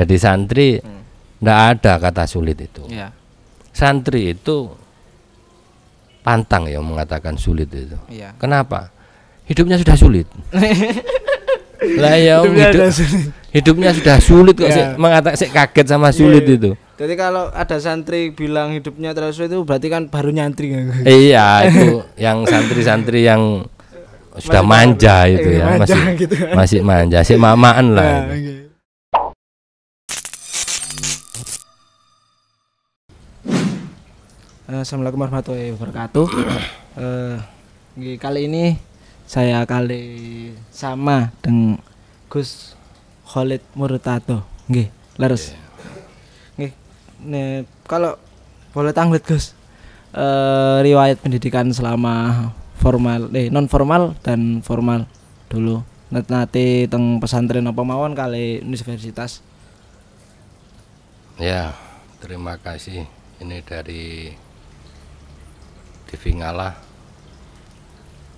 jadi santri tidak hmm. ada kata sulit itu yeah. santri itu pantang ya mengatakan sulit itu yeah. kenapa hidupnya sudah sulit lah ya hidupnya, hidup, hidupnya sudah sulit kok yeah. mengatakan sih kaget sama iya, sulit yeah. itu jadi kalau ada santri bilang hidupnya terlalu sulit itu berarti kan baru nyantri iya itu yang santri-santri yang sudah masih manja itu iya, ya manja masih gitu. Ya. masih manja sih mamaan lah nah, Assalamualaikum warahmatullahi wabarakatuh. uh, kali ini saya kali sama dengan Gus Khalid Murtado. Nggih, leres. Iya. Nggih. nih kalau boleh tanglet Gus. Uh, riwayat pendidikan selama formal eh non formal dan formal dulu. Nanti teng pesantren apa mawon kali universitas. Ya, terima kasih. Ini dari TV ngalah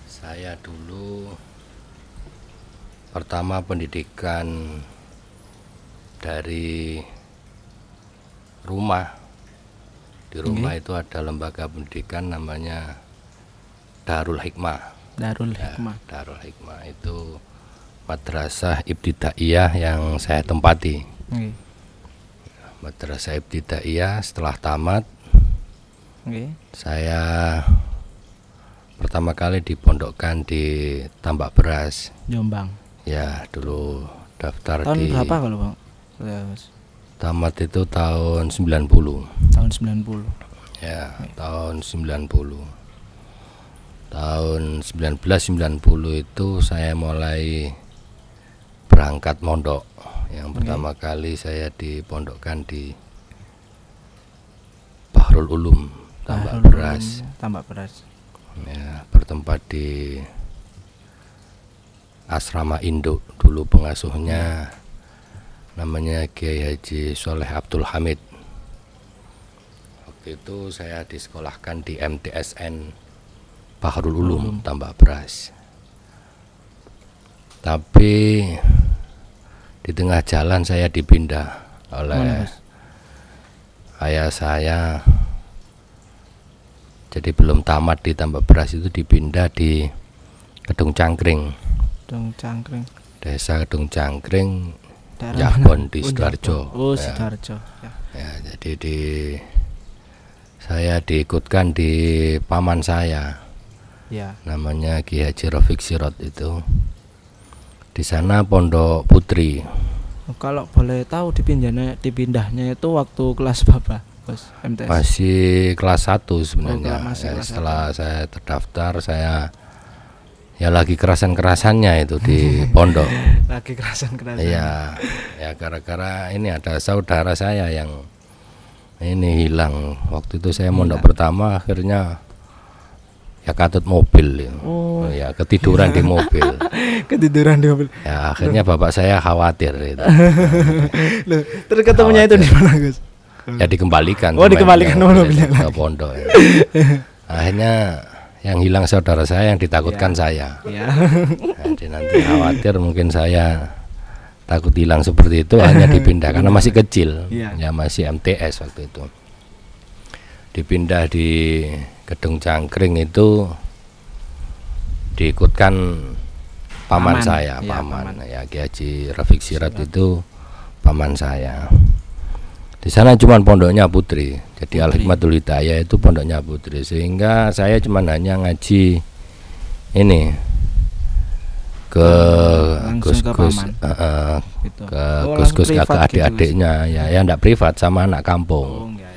saya dulu pertama pendidikan dari rumah di rumah okay. itu ada lembaga pendidikan namanya Darul Hikmah Darul ya, Hikmah ya, Darul Hikmah itu madrasah ibtidaiyah yang saya tempati okay. madrasah ibtidaiyah setelah tamat Okay. Saya pertama kali dipondokkan di Tambak Beras. Jombang. Ya, dulu daftar tahun di Tahun berapa kalau Bang? Ya, Tamat itu tahun 90. Tahun 90. Ya, okay. tahun 90. Tahun 1990 itu saya mulai berangkat mondok. Yang okay. pertama kali saya dipondokkan di Bahrul Ulum tambak nah, beras tambak beras ya bertempat di asrama induk dulu pengasuhnya namanya Kiai Haji Soleh Abdul Hamid waktu itu saya disekolahkan di MTSN Baharul Ulum hmm. tambak beras tapi di tengah jalan saya dipindah oleh Mana? ayah saya jadi belum tamat di ditambah beras itu dipindah di Kedung Cangkring Kedung Cangkring desa Kedung Cangkring Jabon di Sidoarjo oh ya. Sidoarjo ya. ya jadi di saya diikutkan di paman saya ya. namanya Ki Haji Rafiq Sirot itu di sana Pondok Putri oh, kalau boleh tahu dipindahnya dipindahnya itu waktu kelas Bapak pas MTS? Masih kelas 1 sebenarnya. ya, kelas setelah 1. saya terdaftar saya ya lagi kerasan-kerasannya itu di pondok. lagi kerasan-kerasan. Iya. Ya gara-gara ya, ini ada saudara saya yang ini hilang. Waktu itu saya mondok pertama akhirnya ya katut mobil ya, oh. ya ketiduran di mobil ketiduran di mobil ya akhirnya Loh. bapak saya khawatir itu Loh, terus ketemunya itu di mana Gus Hmm. ya dikembalikan oh dikembalikan dulu oh, ke pondok ya. akhirnya yang hilang saudara saya yang ditakutkan ya. saya ya. jadi nanti khawatir mungkin saya takut hilang seperti itu hanya dipindah karena iya. masih kecil ya. ya masih MTS waktu itu dipindah di gedung cangkring itu diikutkan paman, paman saya ya, paman. ya Kiai Rafiq Sirat itu paman saya di sana cuma pondoknya Putri. Jadi Al Hikmatul Hidayah itu pondoknya Putri sehingga saya cuma hanya ngaji ini ke gus-gus ke, uh, uh, ke gus-gus oh, kakak gitu adik-adiknya ya ya tidak privat sama anak kampung. Oh, ya.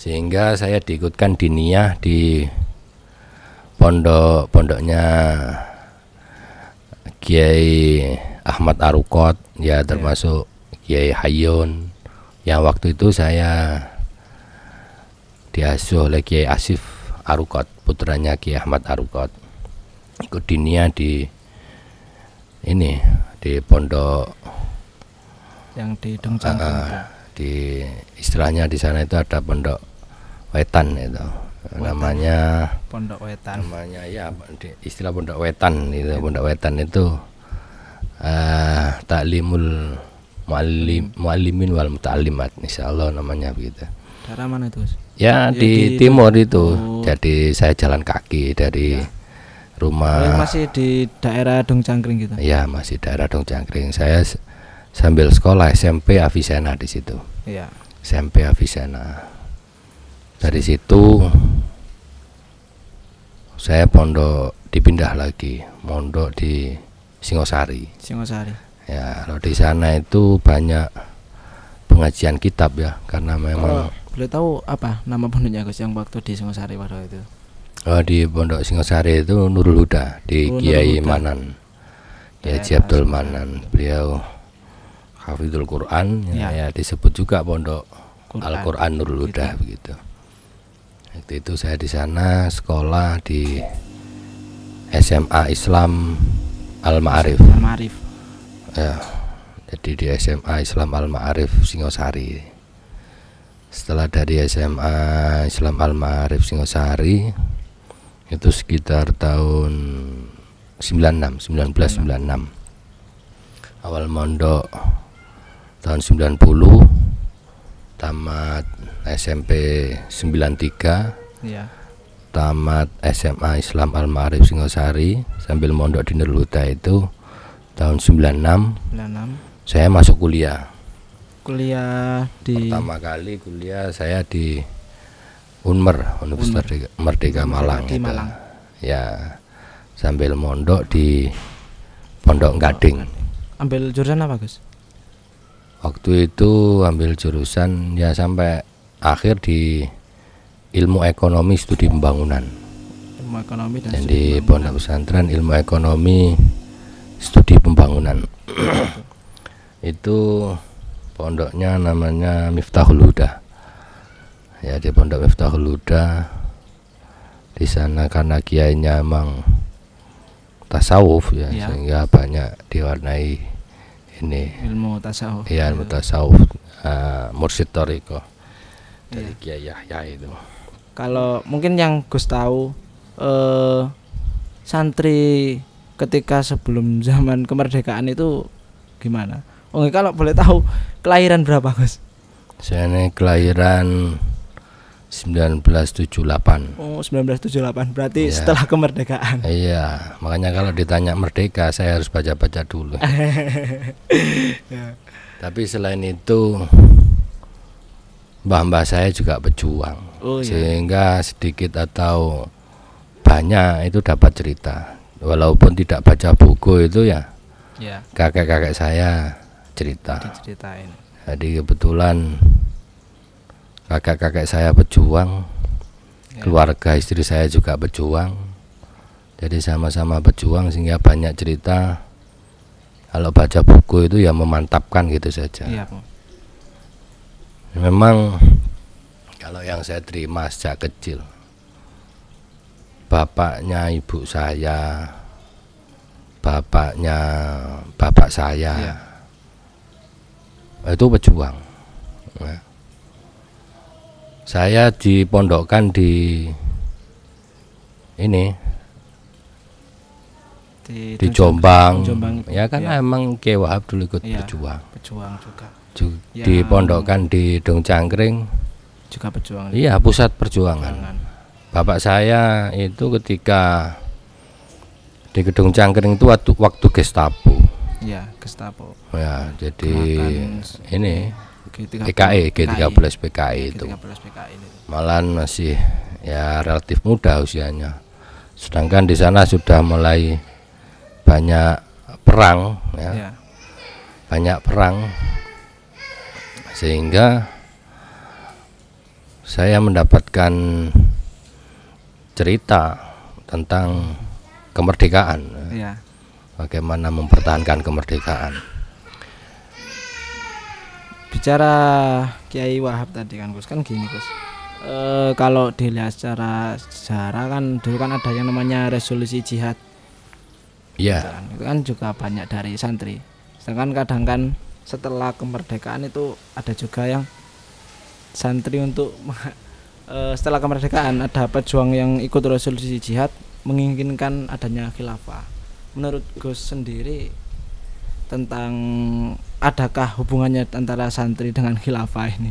Sehingga saya diikutkan di niah di pondok pondoknya Kiai Ahmad Arukot ya, ya. termasuk Kiai Hayun yang waktu itu saya diasuh oleh Kiai Asif Arukot putranya Kiai Ahmad Arukot ikut dinia di ini di pondok yang di dongcang uh, ah, di istilahnya di sana itu ada pondok wetan itu wetan. namanya pondok wetan namanya ya istilah pondok wetan itu pondok wetan itu uh, taklimul muallim muallimin wal insya insyaallah namanya begitu Cara mana itu ya, ya di, di timur itu oh. jadi saya jalan kaki dari ya. rumah oh, masih di daerah Dong Cangkring gitu ya masih daerah Dong Cangkring saya sambil sekolah SMP Avicenna di situ ya. SMP Avicenna dari situ saya pondok dipindah lagi mondok di Singosari Singosari ya kalau di sana itu banyak pengajian kitab ya karena memang oh, boleh tahu apa nama pondoknya Gus yang waktu di Singosari waktu itu oh, di pondok Singosari itu Nurul Huda di oh, Kiai Huda. Manan ya, ya Abdul Manan beliau Hafidul Quran ya, ya. ya disebut juga pondok Al-Quran Nurul gitu. Huda gitu. begitu waktu itu saya di sana sekolah di SMA Islam Al Ma'arif Al Ma'arif ya, jadi di SMA Islam Al Ma'arif Singosari setelah dari SMA Islam Al Ma'arif Singosari itu sekitar tahun 96 1996 awal mondok tahun 90 tamat SMP 93 ya. tamat SMA Islam Al Ma'arif Singosari sambil mondok di Nerluta itu tahun 96, 96. saya masuk kuliah kuliah di pertama kali kuliah saya di Unmer Universitas Merdeka, Merdeka Malang, di Malang. ya sambil mondok di Pondok Gading ambil jurusan apa Gus waktu itu ambil jurusan ya sampai akhir di ilmu ekonomi studi pembangunan ilmu ekonomi dan jadi pondok pesantren ilmu ekonomi studi pembangunan itu pondoknya namanya Miftahul Huda ya di pondok Miftahul Huda di sana karena kiainya emang tasawuf ya, ya. sehingga banyak diwarnai ini ilmu tasawuf iya, ya ilmu tasawuf uh, ah, mursid toriko dari ya. Kiai Yahya itu kalau mungkin yang Gus tahu eh, santri ketika sebelum zaman kemerdekaan itu gimana? Oke oh, kalau boleh tahu kelahiran berapa, Gus? Saya ini kelahiran 1978. Oh, 1978. Berarti ya. setelah kemerdekaan. Iya, makanya kalau ditanya merdeka, saya harus baca-baca dulu. ya. Tapi selain itu mbah-mbah saya juga pejuang. Oh, iya. Sehingga sedikit atau banyak itu dapat cerita walaupun tidak baca buku itu ya, ya. kakek-kakek ya. saya cerita. Diceritain. Jadi kebetulan kakek-kakek saya berjuang, ya. keluarga istri saya juga berjuang, Jadi sama-sama berjuang sehingga banyak cerita. Kalau baca buku itu ya memantapkan gitu saja. Ya, Memang kalau yang saya terima sejak kecil bapaknya ibu saya, bapaknya bapak saya. Ya. Itu pejuang. Ya. Saya dipondokkan di ini di, di Jombang. Jombang. Ya kan ya. emang kewahab Wahab dulu ikut ya, berjuang. Pejuang juga. Ju ya, dipondokkan di Dong Cangkring juga pejuang. Iya, pusat perjuangan. perjuangan bapak saya itu ketika di gedung Cangkring itu waktu waktu Gestapo. Ya, Gestapo. Ya, jadi ini G30, PKI G13 PKI, PKI itu. PKI e itu. Malahan masih ya relatif muda usianya. Sedangkan di sana sudah mulai banyak perang ya. ya. Banyak perang. Sehingga saya mendapatkan cerita tentang kemerdekaan. Ya. Bagaimana mempertahankan kemerdekaan. Bicara Kiai Wahab tadi kan Gus kan gini Gus. E, kalau dilihat secara sejarah kan dulu kan ada yang namanya resolusi jihad. Iya. Itu kan juga banyak dari santri. Sedangkan kadang kan setelah kemerdekaan itu ada juga yang santri untuk uh, setelah kemerdekaan ada pejuang yang ikut resolusi jihad menginginkan adanya khilafah. Menurut Gus sendiri tentang adakah hubungannya antara santri dengan khilafah ini?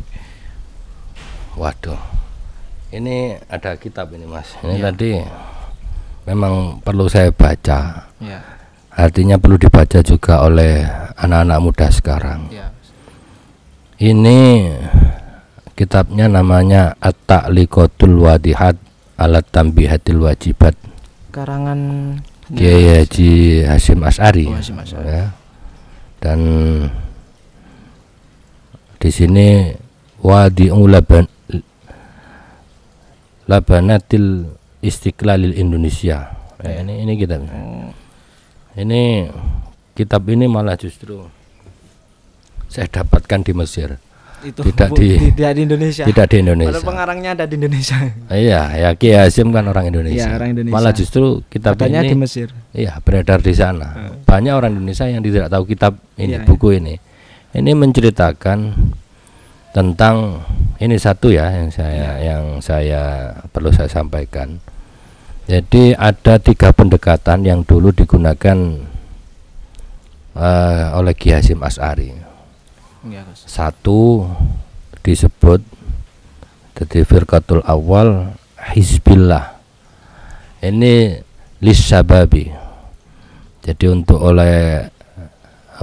Waduh. Ini ada kitab ini, Mas. Ini ya. tadi memang perlu saya baca. Ya. Artinya perlu dibaca juga oleh anak-anak muda sekarang. Ya. Ini Kitabnya namanya At-Ta'liqatul Wadihat Alat Tambihatil Wajibat. Karangan Kiai Haji Hasim As'ari. Oh, Hasim As'ari. Ya. Dan di sini wadi'u laban labanatil istiqlalil Indonesia. Ya, ini ini kitab hmm. Ini kitab ini malah justru saya dapatkan di Mesir itu tidak di, di tidak di Indonesia tidak di Indonesia Walau pengarangnya ada di Indonesia ah, iya ya Kiai Hasim kan orang Indonesia iya, orang Indonesia malah justru kitab Katanya ini di Mesir iya beredar di sana hmm. banyak orang Indonesia yang tidak tahu kitab ini ya, buku ya. ini ini menceritakan tentang ini satu ya yang saya ya. yang saya perlu saya sampaikan jadi ada tiga pendekatan yang dulu digunakan uh, oleh Ki Hasim As'ari satu disebut jadi firqatul awal hizbillah ini lisababi jadi untuk oleh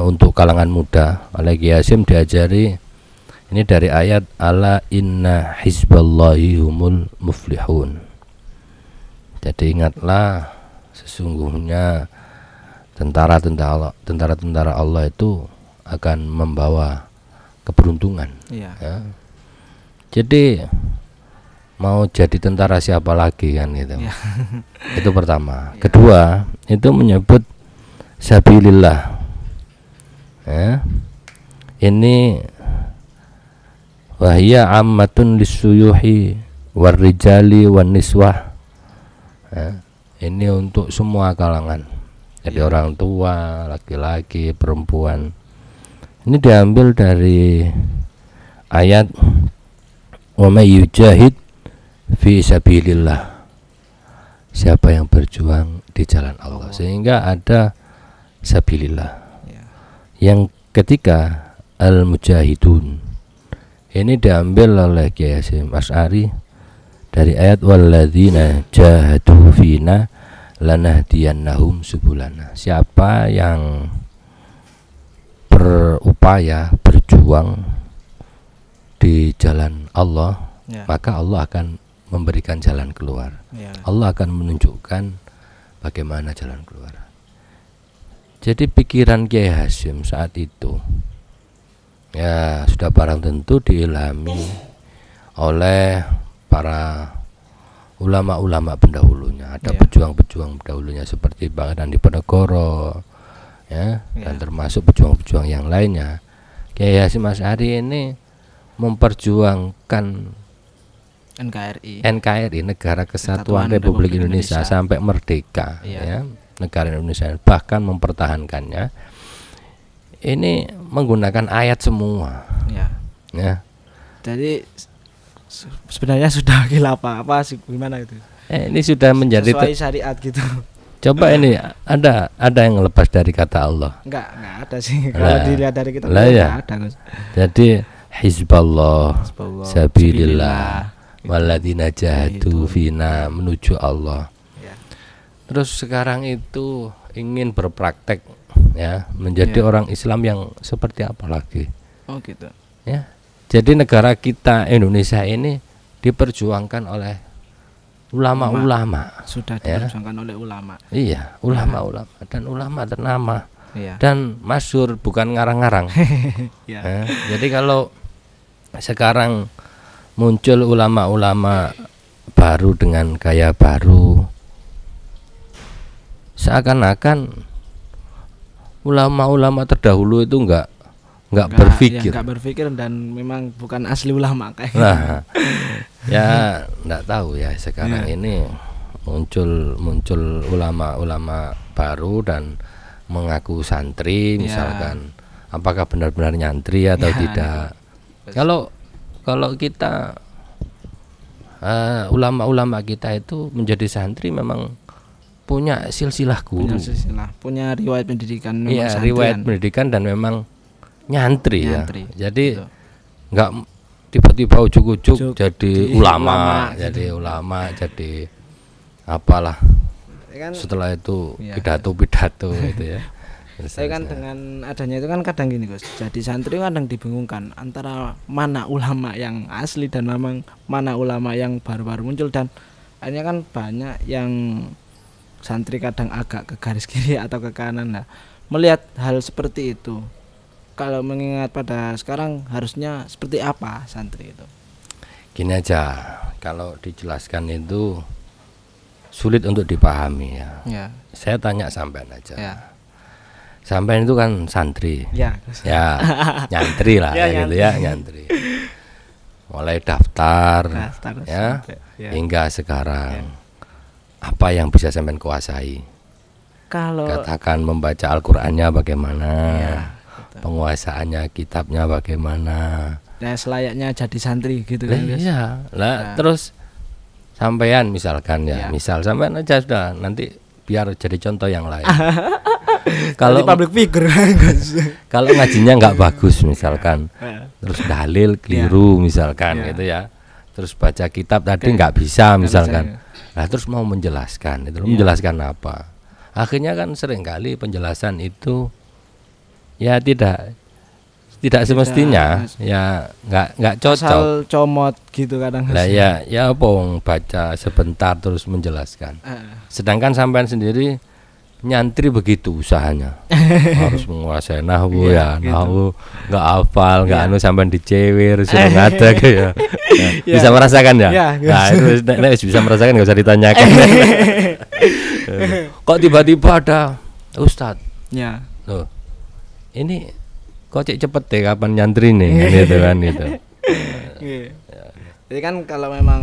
untuk kalangan muda oleh Yasim diajari ini dari ayat ala inna hizballahi humul muflihun jadi ingatlah sesungguhnya tentara-tentara Allah, tentara-tentara Allah itu akan membawa keberuntungan. Iya. Ya. Jadi mau jadi tentara siapa lagi kan gitu. Iya. itu pertama. Iya. Kedua, itu menyebut sabilillah. Ya. Ini wahya ammatun lisuyuhi warrijali waniswah. niswah. Ya. Ini untuk semua kalangan. Jadi iya. orang tua, laki-laki, perempuan ini diambil dari ayat wa may yujahid fi sabilillah siapa yang berjuang di jalan Allah oh. sehingga ada sabilillah ya. yang ketika al mujahidun ini diambil oleh Kiai Hasyim Asy'ari dari ayat wal walladzina jahadu fina lanahdiyannahum subulana siapa yang berupaya berjuang di jalan Allah ya. maka Allah akan memberikan jalan keluar ya. Allah akan menunjukkan bagaimana jalan keluar jadi pikiran Kiai Hasim saat itu ya sudah barang tentu diilhami oleh para ulama-ulama pendahulunya ada ya. pejuang-pejuang yeah. pendahulunya seperti Bang Andi Diponegoro ya, iya. dan termasuk pejuang-pejuang yang lainnya Kiai Mas Asy'ari ini memperjuangkan NKRI NKRI Negara Kesatuan, Republik, Indonesia, Indonesia sampai merdeka ya. ya negara Indonesia bahkan mempertahankannya ini menggunakan ayat semua ya, ya. jadi sebenarnya sudah gila apa apa sih gimana itu eh, ini sudah menjadi sesuai syariat gitu Coba ini ada ada yang lepas dari kata Allah. Enggak, enggak ada sih. Nah, Kalau ya. dilihat dari kita lah ya. ada. Gus. Jadi Hizballah, Hizballah Sabilillah, waladina jahadu fina menuju Allah. Ya. Terus sekarang itu ingin berpraktek ya, menjadi ya. orang Islam yang seperti apa lagi? Oh gitu. Ya. Jadi negara kita Indonesia ini diperjuangkan oleh ulama-ulama sudah diperjuangkan ya. oleh ulama. Iya, ulama-ulama nah. dan ulama ternama. Iya. Dan masyur bukan ngarang-ngarang. ya. ya. Jadi kalau sekarang muncul ulama-ulama baru dengan gaya baru seakan-akan ulama-ulama terdahulu itu enggak nggak berpikir ya, nggak berpikir dan memang bukan asli ulama kayak nah ya nggak tahu ya sekarang ya. ini muncul muncul ulama-ulama baru dan mengaku santri iya. misalkan apakah benar-benar nyantri atau ya, tidak kalau kalau kita eh, ulama-ulama uh, kita itu menjadi santri memang punya silsilah guru punya silsilah punya riwayat pendidikan memang ya, riwayat pendidikan dan memang nyantri, nyantri. ya jadi nggak tiba-tiba ujuk-ujuk jadi jadi ulama, ulama jadi gitu. ulama jadi apalah ya kan, setelah itu ya, pidato-pidato ya. gitu ya Saya kan dengan adanya itu kan kadang gini Gus jadi santri kadang dibingungkan antara mana ulama yang asli dan memang mana ulama yang baru-baru muncul dan akhirnya kan banyak yang santri kadang agak ke garis kiri atau ke kanan lah melihat hal seperti itu kalau mengingat pada sekarang harusnya seperti apa santri itu? Gini aja, kalau dijelaskan itu sulit untuk dipahami ya. ya. Saya tanya sampean aja. Ya. Sampean itu kan santri. Ya. Ya, nyantri lah ya, ya gitu ya, nyantri. Mulai daftar, daftar ya, ya hingga sekarang. Ya. Apa yang bisa sampean kuasai? Kalau katakan membaca Al-Qur'annya bagaimana? Ya Gitu. penguasaannya kitabnya bagaimana nah selayaknya jadi santri gitu kan iya lah nah. terus sampean misalkan ya, ya. misal sampean aja sudah nanti biar jadi contoh yang lain kalau public figure kalau ngajinya nggak iya. bagus misalkan iya. Iya. terus dalil keliru ya. misalkan ya. gitu ya terus baca kitab tadi nggak bisa misalkan nah terus mau menjelaskan itu ya. menjelaskan apa akhirnya kan seringkali penjelasan itu ya tidak tidak semestinya tidak, ya nggak nggak cocok Asal comot gitu kadang lah ya ya pong baca sebentar terus menjelaskan ah. sedangkan sampean sendiri nyantri begitu usahanya harus menguasai nahwu iya, ya, ya nahwu nggak afal hafal nggak ya. anu sampean dicewir sudah ngadeg ya. ya bisa merasakan ya, ya nah itu nah, bisa merasakan nggak usah ditanyakan kok tiba-tiba ada Ustad? ya. Loh, ini kok cek cepet deh ya, kapan nyantri nih gitu kan gitu jadi kan kalau memang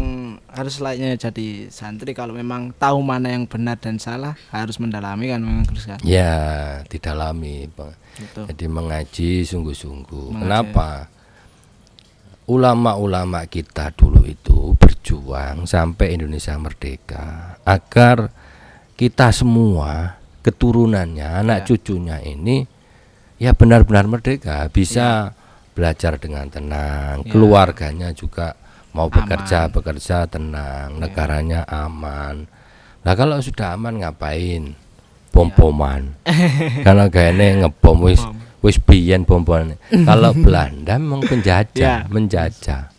harus layaknya jadi santri kalau memang tahu mana yang benar dan salah harus mendalami kan memang Gus kan. Ya, didalami. Gitu. Jadi mengaji sungguh-sungguh. Kenapa? Ulama-ulama kita dulu itu berjuang sampai Indonesia merdeka agar kita semua keturunannya, anak iya. cucunya ini ya benar-benar merdeka, bisa ya. belajar dengan tenang, ya. keluarganya juga mau bekerja aman. bekerja tenang, ya. negaranya aman. Nah kalau sudah aman ngapain? Ya. Bom-boman. ya. Karena kayaknya ngebom wis wis biyen bom-boman. kalau Belanda memang penjajah, ya. menjajah.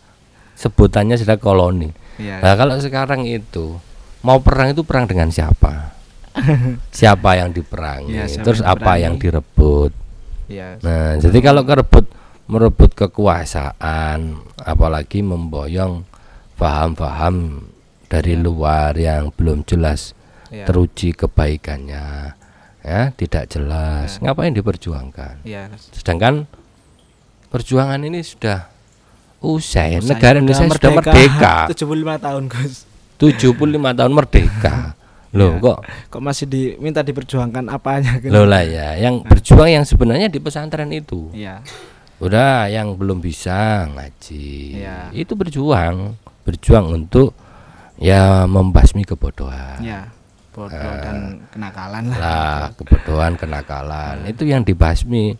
Sebutannya sudah koloni. ya. Nah kalau sekarang itu mau perang itu perang dengan siapa? siapa yang diperangi, ya, siapa terus yang apa yang direbut. Yes. Iya. Nah, jadi kalau kerebut merebut kekuasaan, apalagi memboyong paham-paham dari iya. luar yang belum jelas iya. teruji kebaikannya, ya tidak jelas. Ngapain diperjuangkan? Sedangkan perjuangan ini sudah usai. usai Negara Indonesia sudah merdeka. sudah merdeka. 75 tahun, Gus. 75 tahun merdeka. Loh, ya. kok kok masih diminta diperjuangkan apanya gitu. Loh lah ya, yang nah. berjuang yang sebenarnya di pesantren itu. Iya. Udah yang belum bisa ngaji. Ya. Itu berjuang, berjuang untuk ya membasmi kebodohan. Ya. Bodoh uh, dan kenakalan lah. Lah, kebodohan, kenakalan. Iya. Itu yang dibasmi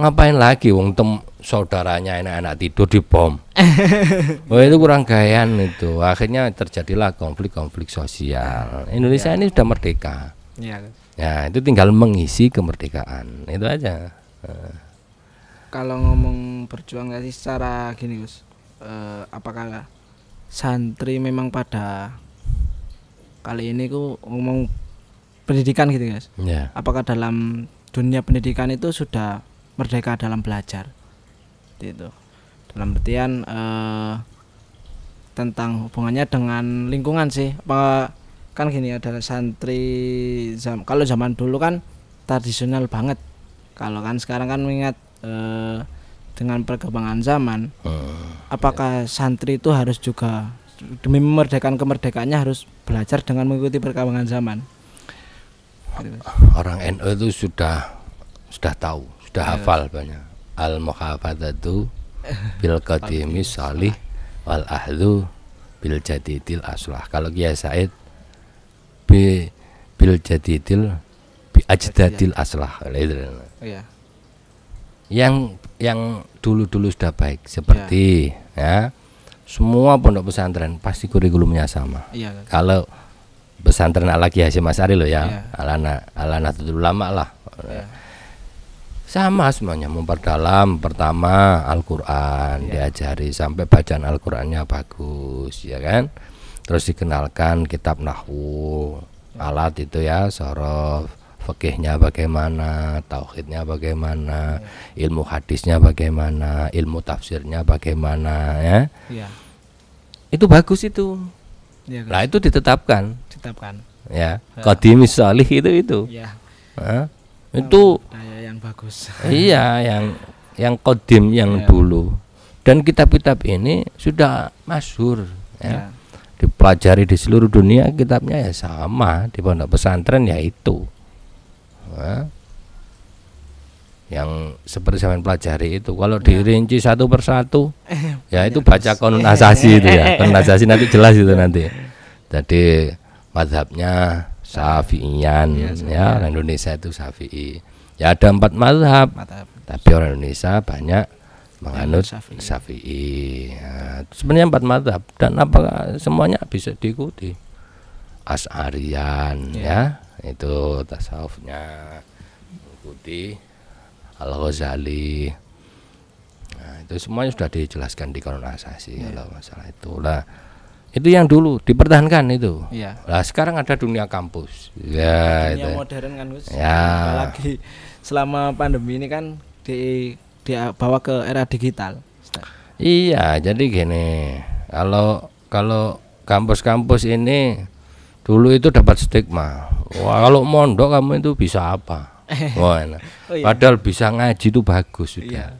ngapain lagi wong tem saudaranya enak-enak tidur di bom oh, itu kurang gayaan itu akhirnya terjadilah konflik-konflik sosial Indonesia ya. ini sudah merdeka ya. ya itu tinggal mengisi kemerdekaan itu aja eh. kalau ngomong berjuang sih secara gini Gus eh, apakah santri memang pada kali ini ku ngomong pendidikan gitu guys ya. apakah dalam dunia pendidikan itu sudah merdeka dalam belajar itu dalam artian uh, tentang hubungannya dengan lingkungan sih apa kan gini ada santri zam, kalau zaman dulu kan tradisional banget kalau kan sekarang kan mengingat uh, dengan perkembangan zaman uh, apakah iya. santri itu harus juga demi memerdekakan kemerdekaannya harus belajar dengan mengikuti perkembangan zaman gitu. orang NU NO e itu sudah sudah tahu sudah ya. hafal banyak. Al muhafadatu bil qadimi salih wal ahdu bil jadidil aslah. Kalau Kiai Said b bil jadidil bi ajdadil aslah. Ya. Yang yang dulu-dulu sudah baik seperti ya, ya semua pondok pesantren pasti kurikulumnya sama. Iya. Kalau pesantren ala Kiai Hasyim Asari lo ya, iya. ala anak ala anak lama lah. Iya sama semuanya memperdalam pertama Al-Qur'an ya. diajari sampai bacaan Al-Qur'annya bagus ya kan terus dikenalkan kitab nahwu iya. alat itu ya sorof fikihnya bagaimana tauhidnya bagaimana ya. ilmu hadisnya bagaimana ilmu tafsirnya bagaimana ya, ya. itu bagus itu ya, nah itu ditetapkan ditetapkan ya, ya. kodimis salih itu itu ya itu daya yang bagus iya yang yang kodim yang yeah. dulu dan kitab-kitab ini sudah masyhur ya. Yeah. dipelajari di seluruh dunia kitabnya ya sama di pondok pesantren ya itu ya. yang seperti saya pelajari itu kalau ya. dirinci satu persatu ya iya. itu baca konon asasi itu ya konon asasi nanti jelas itu nanti jadi madhabnya Safiyan, ya, ya orang Indonesia itu Safi'i Ya ada empat mazhab, tapi orang Indonesia banyak menganut Syafi'i. Syafi'i. Ya, sebenarnya empat mazhab dan apakah semuanya bisa diikuti? As'arian ya, ya itu tasawufnya mengikuti Al-Ghazali. Nah, itu semuanya sudah dijelaskan di Koran Asasi ya. kalau masalah itulah itu yang dulu dipertahankan itu. Iya. Nah, sekarang ada dunia kampus. Ya, dunia itu. modern kan Gus. Ya. Apalagi selama pandemi ini kan di dibawa ke era digital. Ustaz. Iya, jadi gini. Kalau kalau kampus-kampus ini dulu itu dapat stigma. Wah, kalau mondok kamu itu bisa apa? Wah, oh, iya. padahal bisa ngaji itu bagus sudah. Iya.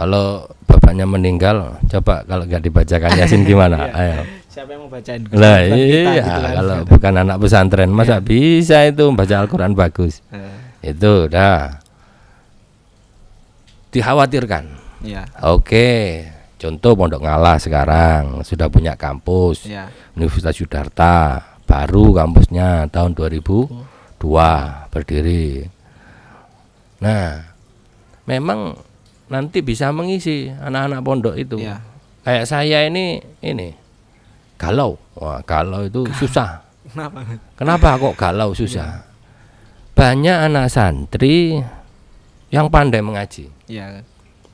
Kalau bapaknya meninggal, coba kalau nggak dibacakan Yasin gimana? iya. Ayo. Siapa yang mau bacain? Lah iya, iya, gitu kan. kalau bukan anak pesantren masa iya. bisa itu membaca Al-Qur'an bagus. Iya. itu dah. Dikhawatirkan. Iya. Oke. Contoh Pondok Ngalah sekarang sudah punya kampus. Iya. Universitas Yudharta baru kampusnya tahun 2002 berdiri. Nah, memang nanti bisa mengisi anak-anak pondok itu. Ya. Kayak saya ini ini galau. Wah, galau itu susah. Kenapa? Kenapa kok galau susah? Ya. Banyak anak santri yang pandai mengaji. Ya.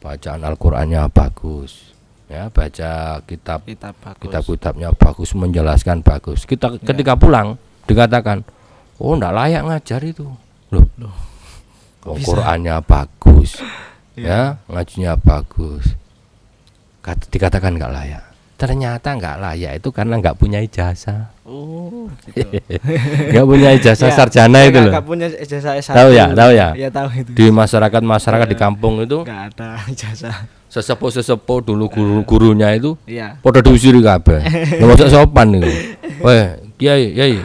Bacaan Al-Qur'annya bagus. Ya, baca kitab kitab bagus. kitabnya bagus, menjelaskan bagus. Kita ya. ketika pulang dikatakan, "Oh, enggak layak ngajar itu." Loh. Loh. Qur'annya bagus. ya iya. ngajinya bagus Kata, dikatakan nggak layak ternyata nggak layak itu karena nggak punya ijazah oh gitu. nggak punya ijazah ya, sarjana itu loh punya ijazah S1 tahu ya tahu ya ya tahu itu di masyarakat masyarakat ya, di iya. kampung itu nggak ada ijazah sesepuh sesepuh dulu guru gurunya itu ya. pada diusir kabeh nggak sopan itu Wah, kiai kiai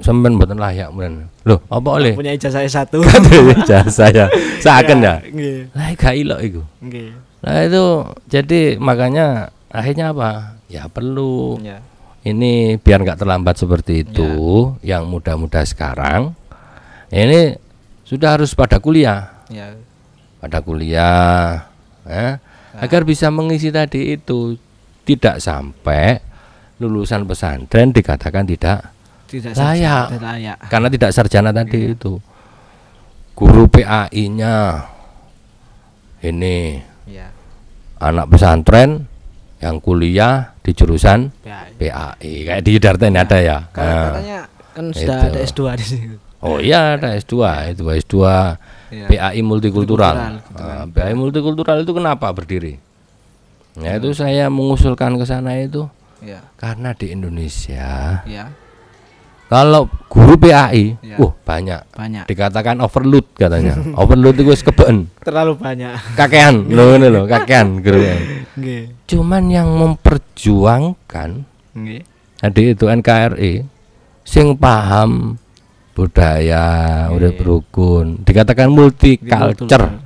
sampean lah layak men Loh, apa oleh? Punya ijazah S1. Kan ijazah ya. Iya, Saken ya. Lah gak ilok iku. Nggih. Nah itu jadi makanya akhirnya apa? Ya perlu. Ya. Ini biar nggak terlambat seperti iya. itu ya. yang muda-muda sekarang. Ini sudah harus pada kuliah. Ya. Pada kuliah eh, nah. agar bisa mengisi tadi itu tidak sampai lulusan pesantren dikatakan tidak tidak layak. Tidak layak karena tidak sarjana tadi iya. itu guru PAI-nya ini iya. anak pesantren yang kuliah di jurusan PAI, PAI. kayak di Jakarta ini ya. ada ya karena nah, katanya kan sudah itu. ada S2 di situ Oh iya ada S2 iya. itu S2 iya. PAI multikultural. multikultural gitu ah, PAI multikultural itu kenapa berdiri? Ya, ya. itu hmm. saya mengusulkan ke sana itu ya. karena di Indonesia ya kalau guru PAI, ya. wah banyak. Banyak. Dikatakan overload katanya. overload itu kebeen. Terlalu banyak. Kakean, lo ini lo, kakean guru. Cuman yang memperjuangkan tadi itu NKRI e, sing paham budaya, udah berukun. Dikatakan multi culture,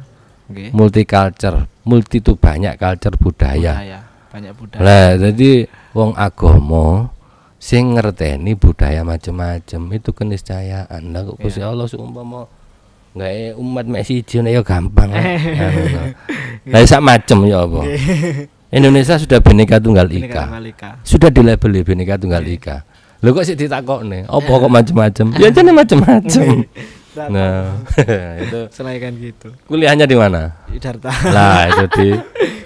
Okay. culture, multi itu banyak culture budaya. budaya. Banyak budaya. Lah, jadi wong agomo sing ngerteni budaya macam-macam itu keniscayaan lah kok Gusti yeah. Allah seumpama nggak umat mek siji ya gampang nah, lah sak macem ya apa Indonesia sudah Bhinneka Tunggal Ika. Sudah dilabeli Bhinneka Tunggal Ika. Lho kok sih ditakokne? Apa kok macam-macam? ya jane macam-macam. nah, itu selain gitu. Kuliahnya di mana? Di Jakarta. Lah, itu di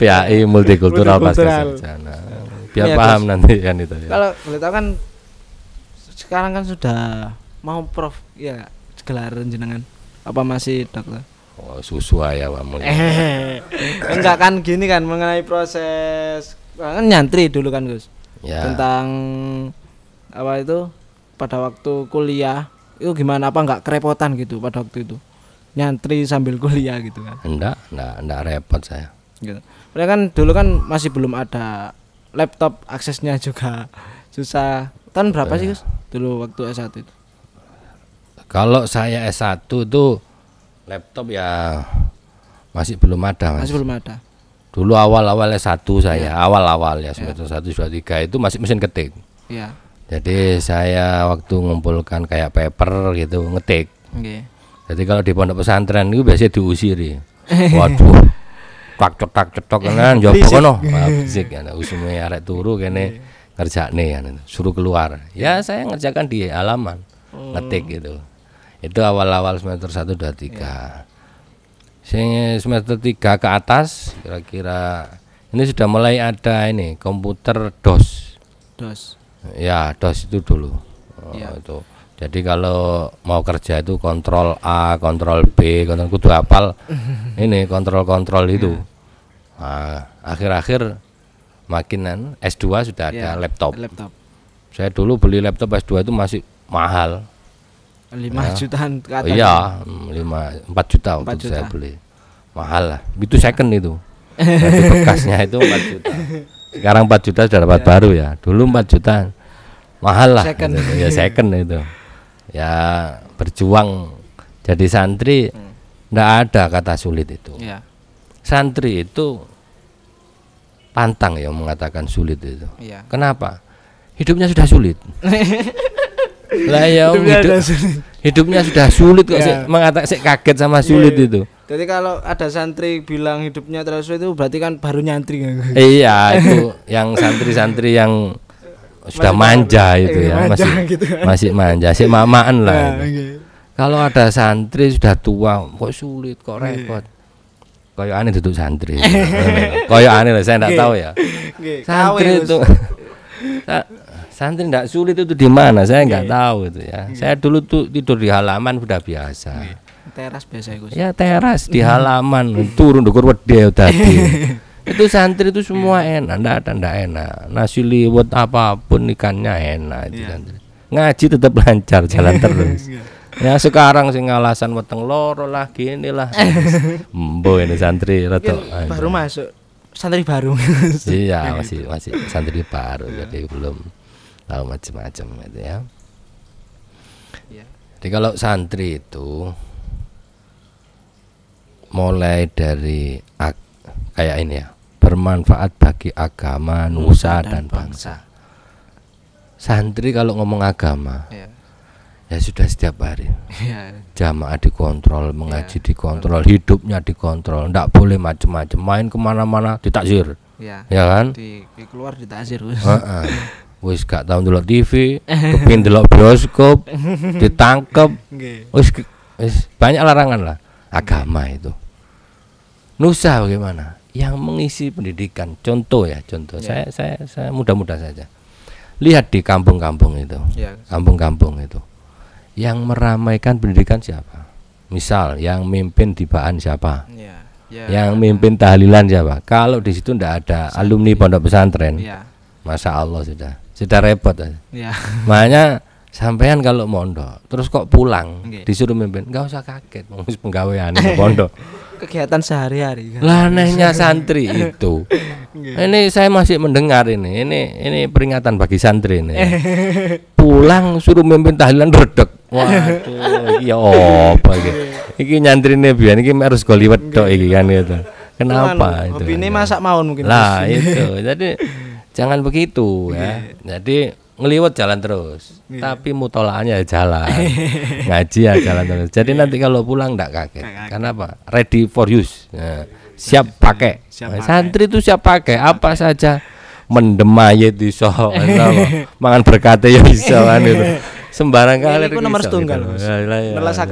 PAI Multikultural Pasca Sarjana biar ya, paham terus, nanti kan itu ya. kalau boleh tahu kan sekarang kan sudah mau prof ya gelar jenengan apa masih dokter oh susu ya kamu eh, enggak kan gini kan mengenai proses kan nyantri dulu kan Gus ya. tentang apa itu pada waktu kuliah itu gimana apa nggak kerepotan gitu pada waktu itu nyantri sambil kuliah gitu kan enggak enggak enggak repot saya gitu. kan dulu kan masih belum ada laptop aksesnya juga susah. Tahun berapa sih, iya. Gus? Dulu waktu S1 itu. Kalau saya S1 tuh laptop ya masih belum ada, Mas. Masih belum ada. Dulu awal-awal S1 saya, iya. awal-awal ya, iya. semester ya. 1 tiga itu masih mesin ketik. Iya. Jadi saya waktu ngumpulkan kayak paper gitu ngetik. Okay. Jadi kalau di pondok pesantren itu biasanya diusiri. Ya. Waduh, tak cetak cetok kan jawab no fisik ya usumnya nah, arek turu kene iya. nih ya nah, suruh keluar ya iya. saya ngerjakan di halaman hmm. ngetik gitu itu awal-awal semester satu 2 tiga, yeah. semester tiga ke atas kira-kira ini sudah mulai ada ini komputer DOS. DOS. Ya, DOS itu dulu. Oh, ya. itu. Jadi kalau mau kerja itu kontrol A, kontrol B, kontrol kudu apal ini kontrol-kontrol itu. akhir iya. nah, akhir-akhir makinan S2 sudah yeah, ada iya, laptop. laptop. Saya dulu beli laptop S2 itu masih mahal. 5 nah, iya, ya. jutaan kata. Oh, iya, 5 4 juta waktu juta. saya beli. Mahal lah. Itu second itu. Jadi bekasnya itu 4 juta. Sekarang 4 juta sudah dapat yeah. baru ya. Dulu 4 juta mahal lah. Second. Ya second itu ya berjuang jadi santri tidak hmm. ada kata sulit itu ya. santri itu pantang ya mengatakan sulit itu ya. kenapa hidupnya sudah sulit lah ya hidupnya, hidup, hidupnya sudah sulit kok ya. mengatakan saya kaget sama sulit ya, itu jadi kalau ada santri bilang hidupnya terlalu itu berarti kan baru nyantri iya itu yang santri-santri yang sudah manja itu iya, ya, manja, masih gitu. Ya. masih manja, sih mamaan lah. Nah, gitu. Kalau ada santri sudah tua, kok sulit, kok repot. Kayak aneh duduk santri. Kayak aneh lah, saya enggak tahu ya. Santri itu santri enggak sulit itu di mana? Saya nggak tahu itu ya. Saya dulu tuh tidur di halaman sudah biasa. Teras biasa Ya teras di halaman turun dukur wedhe tadi. itu santri itu semua iya. enak ndak ada ndak enak nasi liwet apapun ikannya enak itu yeah. santri ngaji tetap lancar jalan iya. terus iya. ya sekarang sing alasan weteng loro lah gini lah mbo ini santri rata baru masuk santri baru iya masih gitu. masih santri baru yeah. jadi belum tahu macam-macam itu ya jadi kalau santri itu mulai dari kayak ini ya bermanfaat bagi agama, hmm, nusa dan, dan bangsa. bangsa. Santri kalau ngomong agama, ya, ya sudah setiap hari. Ya. Jamaah dikontrol, mengaji ya. dikontrol, hidupnya dikontrol, tidak boleh macam-macam, main kemana-mana ditakzir, ya, ya kan? Di, di keluar ditakzir. wis gak tahu dulu TV, kepin dulu bioskop, ditangkep. Wis wis banyak larangan lah agama itu. Nusa bagaimana? yang mengisi pendidikan. Contoh ya, contoh. Ya. Saya saya saya mudah-mudah saja. Lihat di kampung-kampung itu. Ya. Kampung-kampung ya. itu. Yang meramaikan pendidikan siapa? Misal yang mimpin tibaan siapa? Ya. Ya. Yang memimpin tahlilan siapa? Kalau di situ ndak ada Sampai. alumni pondok pesantren. Ya. Masa Allah sudah. Sudah repot. Ya. Makanya sampean kalau mondok terus kok pulang okay. disuruh memimpin nggak usah kaget mau penggawean pondok kegiatan sehari-hari. Kan? Lah anehnya santri itu. ini saya masih mendengar ini. Ini ini peringatan bagi santri ini. Pulang suruh memimpin tahlilan redek. Waduh, iya apa iki. nyantri ini biar iki harus liwet dok. iki kan gitu. Kenapa anu, itu? ini masak mawon mungkin. Lah itu. Jadi jangan begitu ya. Jadi ngeliwat jalan terus, yeah. tapi mutolaannya jalan, ngaji ya jalan terus. Jadi iya. nanti kalau pulang ndak kaget. kaget. apa? Ready for use. Nah, siap pakai. Siap nah, Santri itu siap pakai apa saja. Mendem di soal, nah, mangan berkata ya bisa kan itu. Sembarang kali itu nomor setunggal, gitu. ya, ya.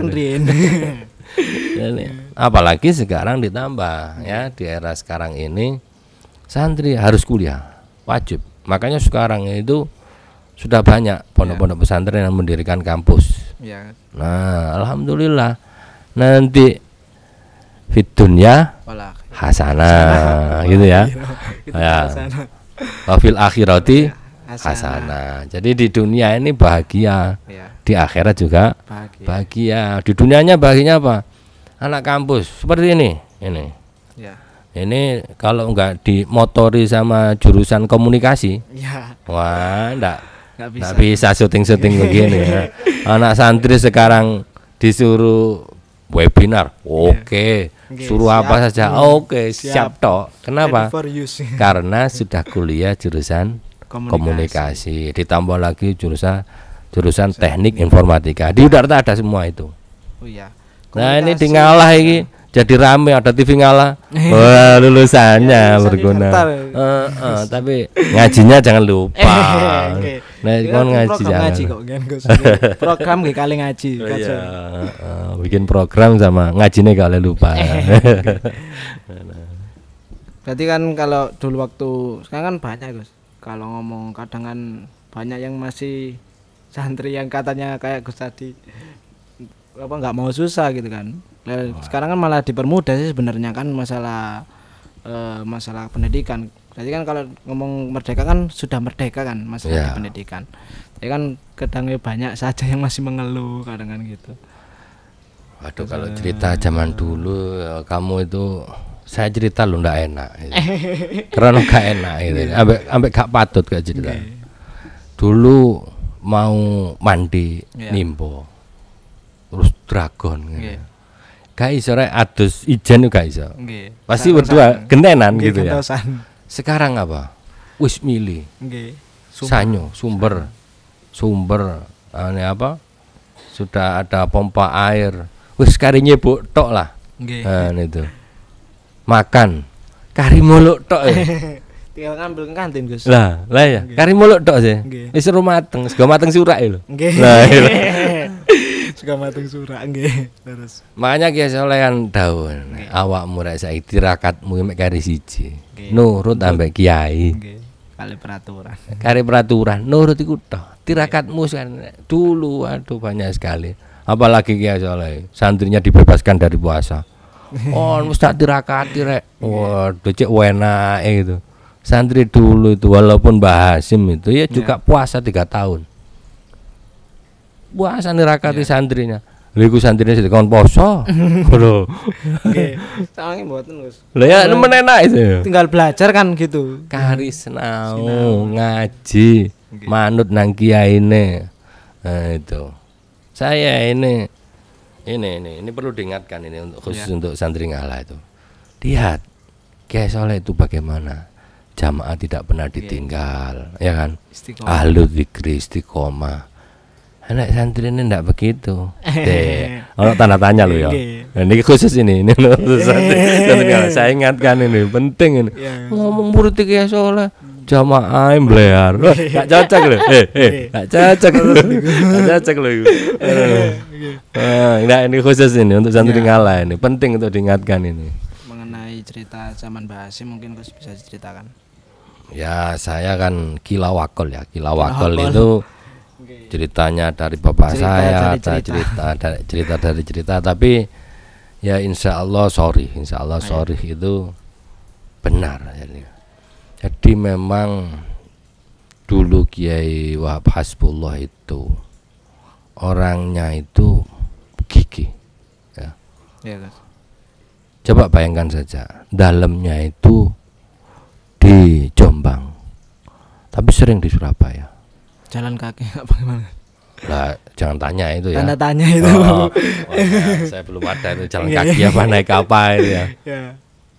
Gitu. Ya, Apalagi sekarang ditambah ya di era sekarang ini santri harus kuliah wajib. Makanya sekarang itu sudah banyak ya. pondok-pondok pesantren yang mendirikan kampus. Ya. Nah, alhamdulillah nanti fitunya hasana gitu ya. ya. Wafil akhirati ya, hasana Jadi di dunia ini bahagia. Ya. Di akhirat juga bahagia. bahagia. Di dunianya bahagianya apa? Anak kampus seperti ini, ini. Ya. ini kalau nggak dimotori sama jurusan komunikasi ya. wah enggak nggak bisa. syuting-syuting begini ya. Anak santri sekarang disuruh webinar. Oke. Okay. Suruh siap. apa saja. Oke, okay, siap, siap toh. Kenapa? Karena sudah kuliah jurusan komunikasi. komunikasi. Ditambah lagi jurusan jurusan teknik informatika. Di Udarta ada semua itu. Oh iya. nah, ini di ngalah ini jadi rame ada TV ngalah. Wah, lulusannya ya, berguna. Uh, uh, tapi ngajinya jangan lupa. okay. Nah, kon ngaji program ngaji kok kan Program ge kali ngaji. Oh, iya. Uh, bikin program sama ngajine kali lupa. Eh, eh, eh. nah, nah. Berarti kan kalau dulu waktu sekarang kan banyak, Gus. Kalau ngomong kadang kan banyak yang masih santri yang katanya kayak Gus tadi apa nggak mau susah gitu kan. Nah, sekarang kan malah dipermudah sih sebenarnya kan masalah uh, masalah pendidikan jadi kan kalau ngomong merdeka kan sudah merdeka kan masalah yeah. pendidikan. Tapi kan kadangnya banyak saja yang masih mengeluh kadang kan gitu. Waduh kalau cerita zaman dulu kamu itu saya cerita lu ndak enak. Gitu. Karena gak enak gitu. Iya. Ambek ambek gak patut gak cerita. Okay. Dulu mau mandi yeah. nimbo. Terus dragon gitu. Okay gak iso rek adus ijen juga iso. Pasti berdua gentenan gitu ya. Sekarang apa? Wis milih. Okay. Sumber. Sanyo, sumber. Sumber ane apa? Sudah ada pompa air. Wis kari nyebuk tok lah. Nggih. Eh, itu. Makan. Kari muluk tok ya. Tinggal ngambil kantin, Gus. Lah, lah ya. Okay. Kari muluk tok sih. Wis rumah mateng, sego mateng surak ya Lah. Ya Sukamatung surak nggih. Terus. Makanya ki solehan daun. Okay. Awakmu rek saiki tirakatmu mek kari siji. Nurut ambek kiai. Kali peraturan. Kali peraturan nurut iku toh Tirakatmu kan dulu aduh banyak sekali. Apalagi kiai soleh santrinya dibebaskan dari puasa. oh, mesti tak tirakati rek. Waduh cek wenake gitu. Santri dulu itu walaupun bahasim itu ya juga puasa tiga tahun puasa neraka yeah. santrinya lha santrinya sih sing kon poso Bro. nggih sange mboten Gus lha ya nemen enak tinggal belajar kan gitu karisnau ngaji manut nang kiyaine nah itu saya ini ini ini ini perlu diingatkan ini untuk khusus iya. untuk santri ngalah itu lihat kiai soleh itu bagaimana jamaah tidak pernah iya. ditinggal ya kan ahlu zikri istiqomah anak santri ini tidak begitu deh oh tanda tanya lu ya iya. nah, ini khusus ini ini lo iya. saya ingatkan ini penting ini iya. ngomong murid ya soalnya jamaah blear gak cocok lo eh, eh gak cocok lo gak cocok lo nah ini khusus ini untuk santri ngalah ini penting untuk diingatkan ini mengenai cerita zaman bahasa mungkin Gus bisa diceritakan ya saya kan kilawakol ya kilawakol. itu ceritanya dari bapak cerita saya dari cerita. cerita dari cerita dari cerita tapi ya insya Allah sorry insya Allah iya. sorry Ayo. itu benar jadi ya. jadi memang dulu Kiai Wahab Hasbullah itu orangnya itu gigi. ya. ya kan. Coba bayangkan saja dalamnya itu di Jombang tapi sering di Surabaya jalan kaki nggak gimana? lah jangan tanya itu ya tanda tanya itu oh, oh, ya, saya belum ada itu jalan iya, kaki iya. apa naik apa itu ya iya.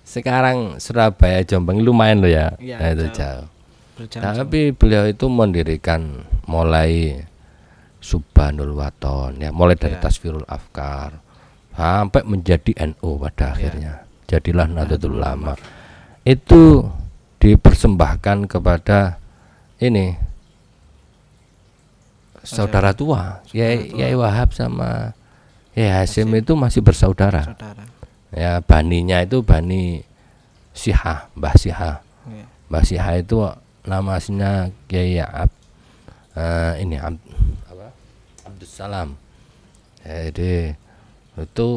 sekarang Surabaya Jombang lumayan loh ya, ya nah, itu jauh, jauh. tapi beliau itu mendirikan mulai Subhanul Waton ya mulai dari ya. Tasfirul Afkar sampai menjadi NU NO pada akhirnya ya. jadilah Nahdlatul Ulama itu dipersembahkan kepada ini saudara tua. Yai, Yai Wahab sama Yai Hasim, itu masih bersaudara. bersaudara. Ya, baninya itu bani Siha, Mbah Siha. Yeah. Mbah Siha itu namanya aslinya Kiai Ab, uh, eh, ini Ab, apa? Abdus Salam. Ya, jadi itu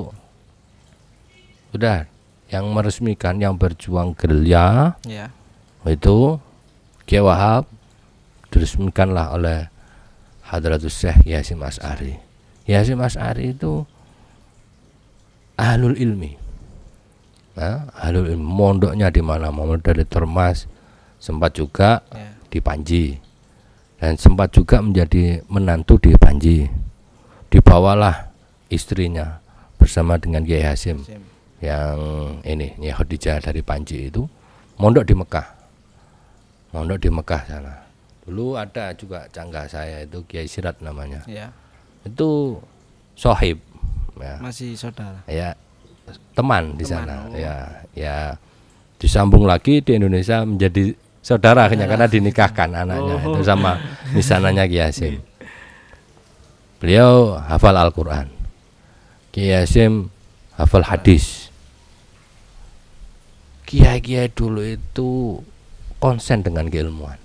udah yang meresmikan yang berjuang gerilya yeah. itu Kiai Wahab diresmikanlah oleh Hadratus Syekh Mas Yasim Yasin Mas Ari itu ahlul ilmi nah, ahlul ilmi mondoknya di mana mau dari termas sempat juga yeah. di Panji dan sempat juga menjadi menantu di Panji dibawalah istrinya bersama dengan Kiai Hasim yang ini ya Khadijah dari Panji itu mondok di Mekah mondok di Mekah sana Dulu ada juga canggah saya itu Kiai Sirat namanya. Ya. Itu sohib. Ya. Masih saudara. Ya, teman di sana. Oh. Ya, ya disambung lagi di Indonesia menjadi saudara akhirnya karena dinikahkan anaknya itu oh. sama misananya Kiai Hasim. Iya. Beliau hafal Al-Qur'an. Kiai Hasim hafal hadis. Kiai-kiai dulu itu konsen dengan keilmuan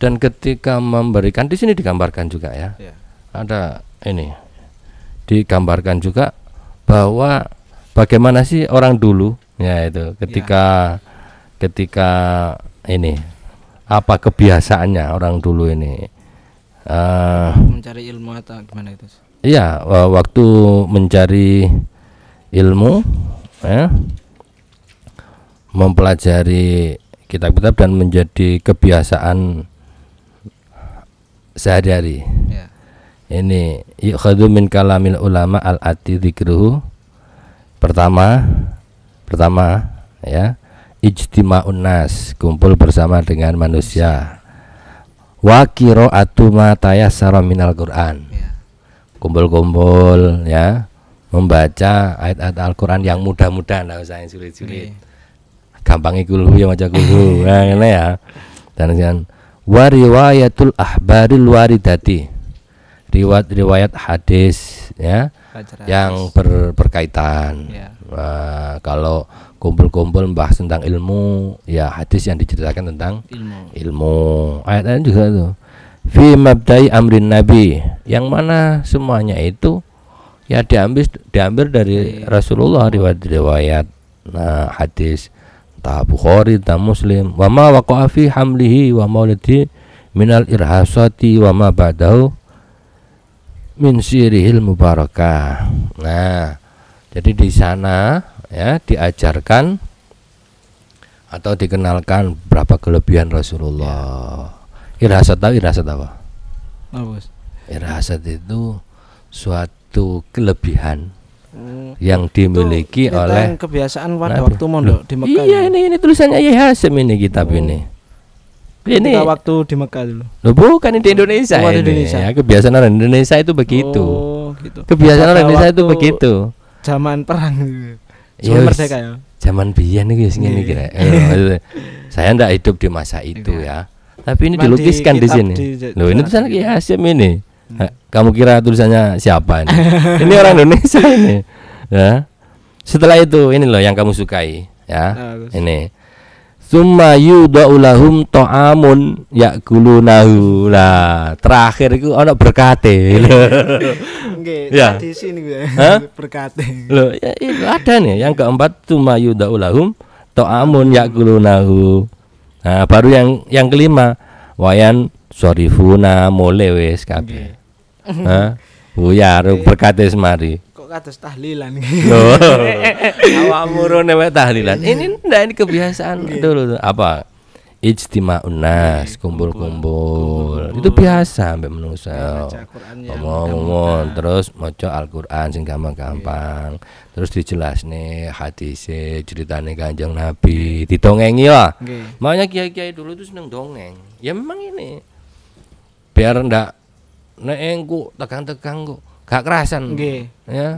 dan ketika memberikan di sini digambarkan juga ya, yeah. ada ini digambarkan juga bahwa bagaimana sih orang dulu ya itu ketika yeah. ketika ini apa kebiasaannya orang dulu ini uh, mencari ilmu atau gimana itu iya waktu mencari ilmu ya mempelajari kitab-kitab dan menjadi kebiasaan sehari-hari. Ya. Ini yukhadhu min kalamil ulama al-ati dzikruhu. Pertama, pertama ya, ijtima'un nas, kumpul bersama dengan manusia. Wa qira'atu ma tayassara minal Qur'an. Ya. Kumpul-kumpul ya, membaca ayat-ayat Al-Qur'an yang mudah-mudah enggak usah yang sulit-sulit. Iya. Gampang iku ya maca kudu. Nah, ya. Dan, dan wa riwayatul ahbaril waridati riwayat riwayat hadis ya yang hadis. ber, berkaitan ya. Uh, kalau kumpul-kumpul membahas tentang ilmu ya hadis yang diceritakan tentang ilmu, ilmu. ayat lain juga tuh fi mabdai amrin nabi yang mana semuanya itu ya diambil diambil dari Rasulullah riwayat-riwayat nah hadis ta Bukhari ta Muslim wa ma waqa'a fi hamlihi wa maulidi al irhasati wa ma ba'dahu min sirihil mubarakah nah jadi di sana ya diajarkan atau dikenalkan berapa kelebihan Rasulullah irhasat tahu irhasat apa? Oh, irhasat itu suatu kelebihan Hmm. yang dimiliki itu oleh kebiasaan pada Nabi. waktu mondok di Mekah. Iya, ya? ini ini tulisannya Yahya Hasim ini kitab oh. ini. Ini Kita waktu di Mekah dulu. Loh, bukan di Indonesia. Oh, ini. Indonesia. Ya, kebiasaan orang Indonesia itu begitu. Oh, gitu. Kebiasaan pada orang Indonesia itu begitu. Zaman perang Ya, merdeka ya. Zaman biyen iki sing ngene kira. Saya ndak hidup di masa itu iya. ya. Tapi ini Mandi dilukiskan di sini. Loh, ini tulisan Yahya Hasim ini. Eh, kamu kira tulisannya siapa ini? ini orang Indonesia ini. Ya. Setelah itu ini loh yang kamu sukai, ya. Nah, ini. Summa yudaulahum ta'amun yakulunahu. Lah, terakhir itu ana berkate. Nggih, ya. di sini gue. berkate. Loh, ya, itu ada nih yang keempat summa yudaulahum ta'amun yakulunahu. Nah, baru yang yang kelima wayan sorifuna mole wis kabeh. Hah? Buyar eh, berkate semari. Kok kados tahlilan. Awakmu rene wek tahlilan. Eh, ini eh. ndak ini kebiasaan dulu apa? Ijtimaun nas, kumpul-kumpul. Itu biasa mbek manusia. Ya, Ngomong-ngomong terus maca Al-Qur'an sing gampang-gampang. Iya. Terus dijelasne hadise, ceritane Kanjeng Nabi, didongengi ya. lah. Makanya kiai-kiai dulu itu seneng dongeng. Ya memang ini biar ndak nek engku tegang-tegang kok gak kerasan. okay. Ya.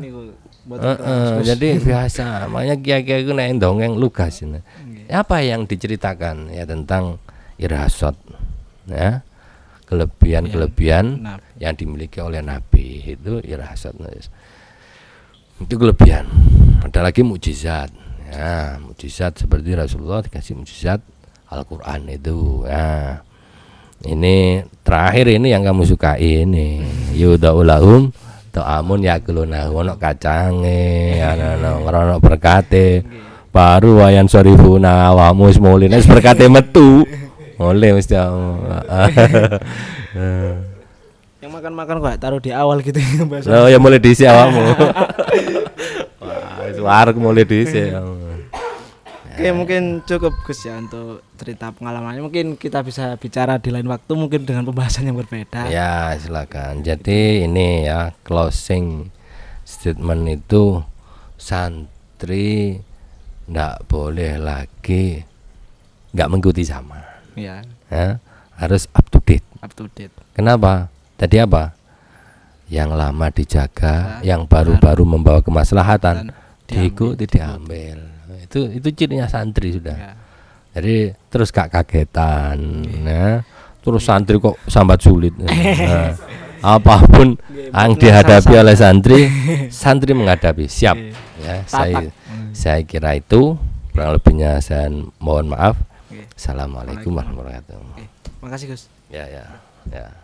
Uh, uh, jadi biasa makanya kiai-kiai itu neng dongeng lugas ini. Ya, apa yang diceritakan ya tentang irhasot ya kelebihan-kelebihan ya, yang dimiliki oleh nabi itu irhasot itu kelebihan ada lagi mukjizat ya mukjizat seperti Rasulullah dikasih mukjizat Al-Qur'an itu ya ini terakhir ini yang kamu suka ini amun ya yakuluna ono kacange ana ono ngrono berkate baru wayan sorifuna awamu semulin es berkate metu oleh mesti yang makan-makan kok taruh di awal gitu ya, oh ya mulai diisi awamu wah suara mulai diisi Oke, eh. mungkin cukup Gus ya untuk cerita pengalamannya. Mungkin kita bisa bicara di lain waktu mungkin dengan pembahasan yang berbeda. Ya, silakan. Jadi ini ya closing statement itu santri ndak boleh lagi nggak mengikuti sama Ya. ya. Harus up to date. Up to date. Kenapa? Tadi apa? Yang lama dijaga, nah, yang baru-baru membawa kemaslahatan diikuti diambil diambil itu itu cirinya santri sudah ya. jadi terus kak kagetan iya. ya. terus santri kok sambat sulit ya. nah, apapun iya, yang dihadapi oleh santri santri menghadapi siap iya. ya saya hmm. saya kira itu kurang lebihnya saya mohon maaf assalamualaikum warahmatullahi wabarakatuh makasih gus ya ya ya